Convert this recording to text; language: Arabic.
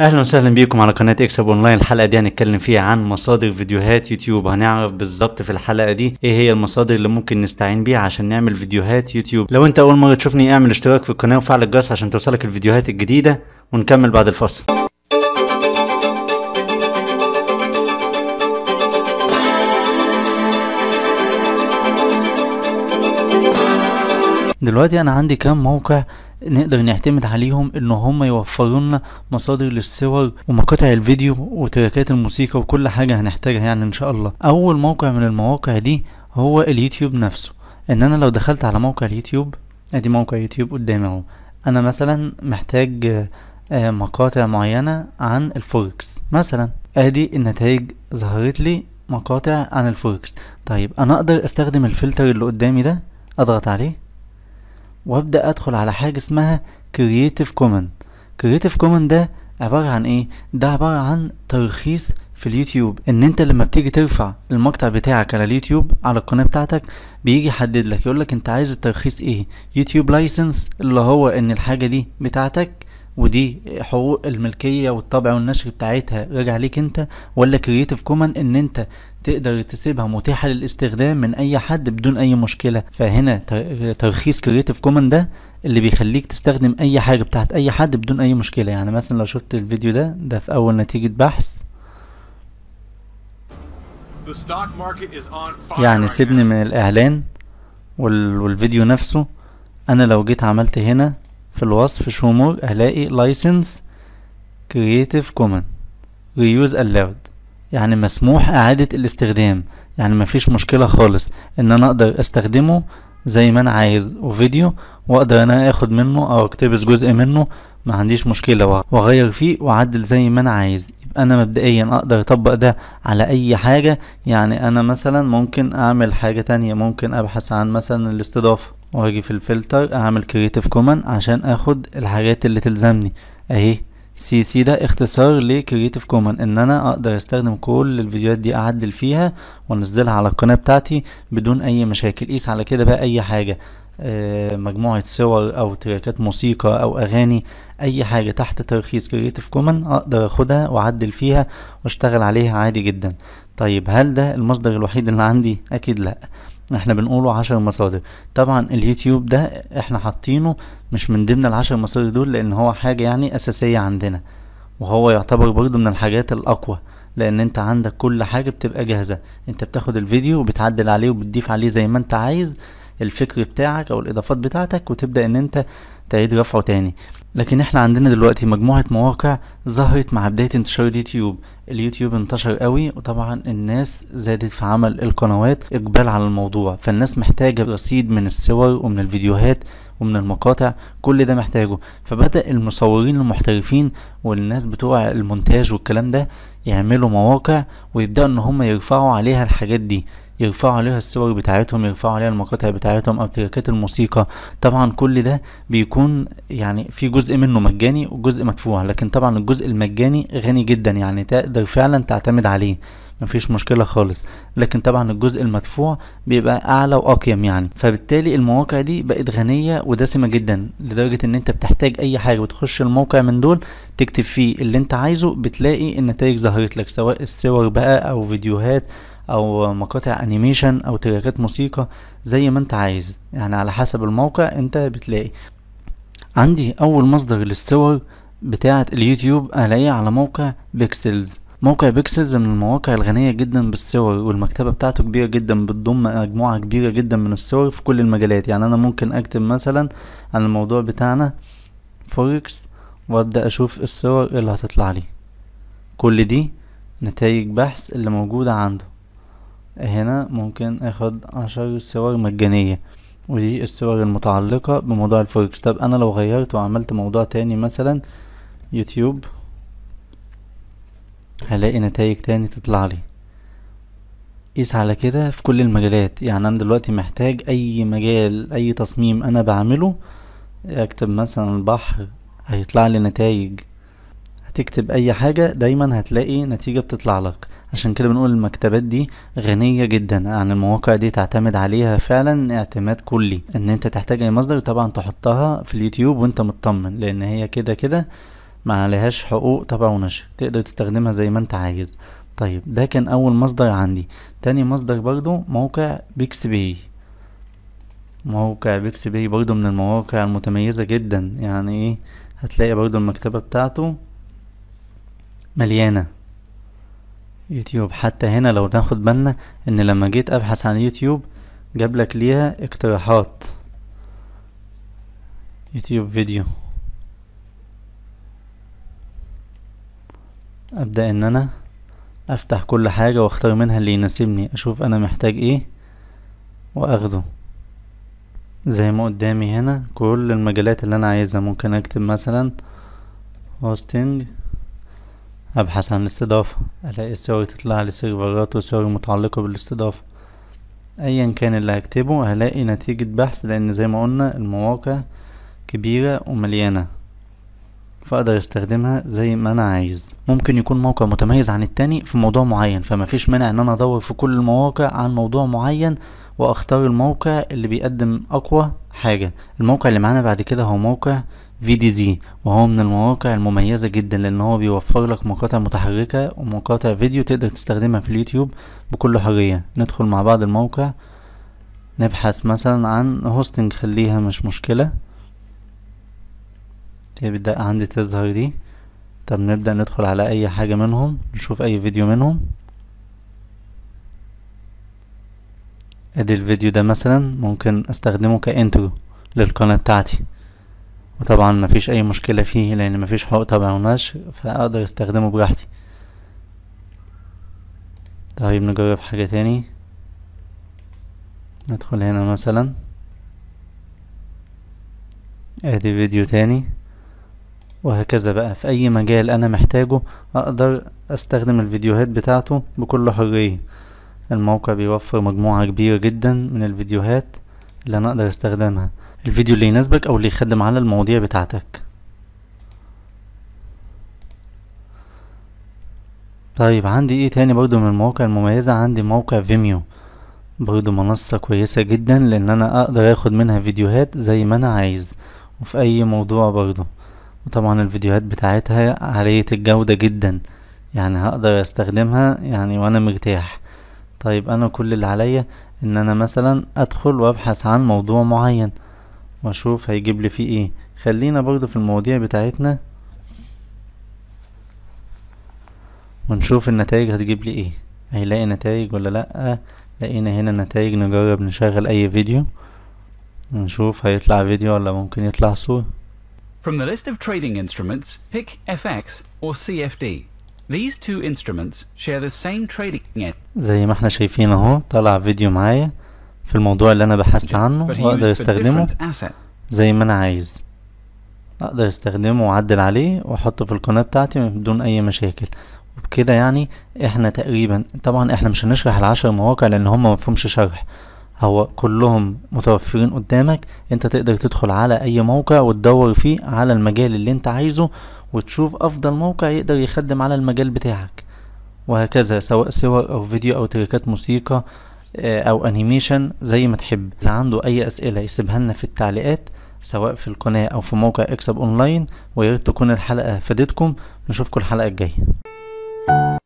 اهلا وسهلا بيكم على قناه اكسب اونلاين الحلقه دي هنتكلم فيها عن مصادر فيديوهات يوتيوب هنعرف بالظبط في الحلقه دي ايه هي المصادر اللي ممكن نستعين بيها عشان نعمل فيديوهات يوتيوب لو انت اول مره تشوفني اعمل اشتراك في القناه وفعل الجرس عشان توصلك الفيديوهات الجديده ونكمل بعد الفاصل دلوقتي انا عندي كام موقع نقدر نعتمد عليهم ان هم يوفروا لنا مصادر للصور ومقاطع الفيديو وتراكات الموسيقى وكل حاجه هنحتاجها يعني ان شاء الله اول موقع من المواقع دي هو اليوتيوب نفسه ان انا لو دخلت على موقع اليوتيوب ادي موقع يوتيوب قدامي اهو انا مثلا محتاج آه، مقاطع معينة عن الفوركس مثلا ادي النتائج ظهرت لي مقاطع عن الفوركس طيب انا اقدر استخدم الفلتر اللي قدامي ده اضغط عليه وابدأ ادخل على حاجة اسمها Creative Commons Creative Commons ده عبارة عن ايه؟ ده عبارة عن ترخيص في اليوتيوب ان انت لما بتيجي ترفع المقطع بتاعك على اليوتيوب على القناة بتاعتك بيجي يحدد لك يقول لك انت عايز الترخيص ايه يوتيوب لايسنس اللي هو ان الحاجة دي بتاعتك ودي حقوق الملكية والطبع والنشر بتاعتها راجع ليك انت ولا كرييتيف كومن ان انت تقدر تسيبها متاحة للاستخدام من اي حد بدون اي مشكلة فهنا ترخيص كرييتيف كومن ده اللي بيخليك تستخدم اي حاجة بتاعت اي حد بدون اي مشكلة يعني مثلا لو شفت الفيديو ده ده في اول نتيجة بحث يعني سيبني من الاعلان والفيديو نفسه انا لو جيت عملت هنا في الوصف شومور هلاقي لايسنس كرييتيف كومن ريوز allowed يعني مسموح اعادة الاستخدام يعني مفيش مشكلة خالص ان انا اقدر استخدمه زي ما انا عايز وفيديو واقدر انا اخد منه او اقتبس جزء منه ما عنديش مشكلة واغير فيه واعدل زي ما انا عايز يبقى انا مبدئيا اقدر اطبق ده على اي حاجة يعني انا مثلا ممكن اعمل حاجة تانية ممكن ابحث عن مثلا الاستضافة واجي في الفلتر اعمل كريتيف كومن عشان اخد الحاجات اللي تلزمني اهي سي سي ده اختصار لكريتيف كومن ان انا اقدر استخدم كل الفيديوهات دي اعدل فيها وانزلها على القناة بتاعتي بدون اي مشاكل قيس على كده بقى اي حاجة آه، مجموعة صور او تراكات موسيقى او اغاني اي حاجة تحت ترخيص كريتيف كومن اقدر اخدها واعدل فيها واشتغل عليها عادي جدا طيب هل ده المصدر الوحيد اللي عندي اكيد لا احنا بنقوله عشر مصادر طبعا اليوتيوب ده احنا حاطينه مش من ضمن العشر مصادر دول لان هو حاجة يعني اساسية عندنا وهو يعتبر برضه من الحاجات الاقوى لان انت عندك كل حاجة بتبقى جاهزة انت بتاخد الفيديو وبتعدل عليه وبتضيف عليه زي ما انت عايز الفكر بتاعك او الاضافات بتاعتك وتبدا ان انت تعيد رفعه تاني لكن احنا عندنا دلوقتي مجموعة مواقع ظهرت مع بداية انتشار اليوتيوب اليوتيوب انتشر قوي وطبعا الناس زادت في عمل القنوات اقبال على الموضوع فالناس محتاجة رصيد من الصور ومن الفيديوهات ومن المقاطع كل ده محتاجه فبدأ المصورين المحترفين والناس بتوع المونتاج والكلام ده يعملوا مواقع ويبدأوا ان هم يرفعوا عليها الحاجات دي يرفعوا عليها الصور بتاعتهم يرفعوا عليها المقاطع بتاعتهم او تراكات الموسيقى طبعا كل ده بيكون يعني في جزء منه مجاني وجزء مدفوع لكن طبعا الجزء المجاني غني جدا يعني تقدر فعلا تعتمد عليه مفيش مشكلة خالص لكن طبعا الجزء المدفوع بيبقى أعلى وأقيم يعني فبالتالي المواقع دي بقت غنية ودسمة جدا لدرجة إن أنت بتحتاج أي حاجة بتخش الموقع من دول تكتب فيه اللي أنت عايزه بتلاقي النتائج ظهرت لك سواء الصور بقى أو فيديوهات او مقاطع انيميشن او تراكات موسيقى زي ما انت عايز يعني على حسب الموقع انت بتلاقي عندي اول مصدر للصور بتاعة اليوتيوب الاقيه على موقع بيكسلز موقع بيكسلز من المواقع الغنية جدا بالصور والمكتبة بتاعته كبيرة جدا بتضم مجموعة كبيرة جدا من الصور في كل المجالات يعني انا ممكن اكتب مثلا عن الموضوع بتاعنا فوركس وابدأ اشوف الصور اللي هتطلع لي كل دي نتائج بحث اللي موجودة عنده هنا ممكن اخد عشر صور مجانية ودي الصور المتعلقة بموضوع الفوركس طب انا لو غيرت وعملت موضوع تاني مثلا يوتيوب هلاقي نتائج تاني تطلع لي قيس على كده في كل المجالات يعني انا دلوقتي محتاج اي مجال اي تصميم انا بعمله اكتب مثلا البحر هيطلع لي نتائج هتكتب اي حاجة دايما هتلاقي نتيجة بتطلع لك عشان كده بنقول المكتبات دي غنية جدا عن المواقع دي تعتمد عليها فعلا اعتماد كلي ان انت تحتاج اي مصدر طبعا تحطها في اليوتيوب وانت مطمن لان هي كده كده ما عليهاش حقوق طبع ونشر تقدر تستخدمها زي ما انت عايز طيب ده كان اول مصدر عندي تاني مصدر برضو موقع بيكس باي موقع بيكس باي برضو من المواقع المتميزة جدا يعني ايه هتلاقي برضو المكتبة بتاعته مليانة يوتيوب حتى هنا لو ناخد بالنا ان لما جيت ابحث عن يوتيوب جابلك ليها اقتراحات يوتيوب فيديو ابدا ان انا افتح كل حاجة واختار منها اللي يناسبني اشوف انا محتاج ايه واخده زي ما قدامي هنا كل المجالات اللي انا عايزها ممكن اكتب مثلا هوستنج أبحث عن الاستضافة ألاقي الصور تطلع لي سيرفرات وصور متعلقة بالاستضافة أيا كان اللي هكتبه هلاقي نتيجة بحث لأن زي ما قلنا المواقع كبيرة ومليانة فاقدر استخدمها زي ما انا عايز ممكن يكون موقع متميز عن التاني في موضوع معين فيش مانع ان انا ادور في كل المواقع عن موضوع معين واختار الموقع اللي بيقدم اقوى حاجه الموقع اللي معانا بعد كده هو موقع VDZ وهو من المواقع المميزة جدا لان هو بيوفر لك مقاطع متحركة ومقاطع فيديو تقدر تستخدمها في اليوتيوب بكل حرية ندخل مع بعض الموقع نبحث مثلا عن هوستنج خليها مش مشكلة هي ايه بالدقة عندي تظهر دي طب نبدأ ندخل على أي حاجة منهم نشوف أي فيديو منهم ادي الفيديو ده مثلا ممكن استخدمه كانترو للقناة بتاعتي وطبعا مفيش اي مشكلة فيه لان مفيش حقوق طبع ونشر فاقدر استخدمه براحتي طيب نجرب حاجة تاني ندخل هنا مثلا ادي فيديو تاني وهكذا بقى في اي مجال انا محتاجه اقدر استخدم الفيديوهات بتاعته بكل حرية الموقع بيوفر مجموعة كبيرة جدا من الفيديوهات اللي انا اقدر استخدمها الفيديو اللي يناسبك او اللي يخدم على المواضيع بتاعتك طيب عندي ايه تاني برضو من المواقع المميزة عندي موقع فيميو برضو منصة كويسة جدا لان انا اقدر اخد منها فيديوهات زي ما انا عايز وفي اي موضوع برضو وطبعا الفيديوهات بتاعتها عالية الجودة جدا يعني هقدر استخدمها يعني وانا مرتاح طيب انا كل اللي عليا ان انا مثلا ادخل وابحث عن موضوع معين واشوف هيجيب لي فيه ايه خلينا برضو في المواضيع بتاعتنا ونشوف النتائج هتجيب لي ايه هيلاقي نتائج ولا لا لقينا هنا نتائج نجرب نشغل اي فيديو نشوف هيطلع فيديو ولا ممكن يطلع صورة From the list of trading instruments, pick FX or CFD. These two instruments share the same trading زي ما احنا شايفين اهو طلع فيديو معايا في الموضوع اللي انا بحثت عنه واقدر استخدمه زي ما انا عايز اقدر استخدمه واعدل عليه واحطه في القناة بتاعتي بدون اي مشاكل وبكده يعني احنا تقريبا طبعا احنا مش هنشرح العشر مواقع لان هم مفهومش شرح هو كلهم متوفرين قدامك انت تقدر تدخل على اي موقع وتدور فيه على المجال اللي انت عايزه وتشوف افضل موقع يقدر يخدم على المجال بتاعك وهكذا سواء صور او فيديو او تركات موسيقى آه، او انيميشن زي ما تحب اللي عنده اي اسئله يسيبها لنا في التعليقات سواء في القناه او في موقع اكسب اونلاين وياريت تكون الحلقه فادتكم نشوفكم الحلقه الجايه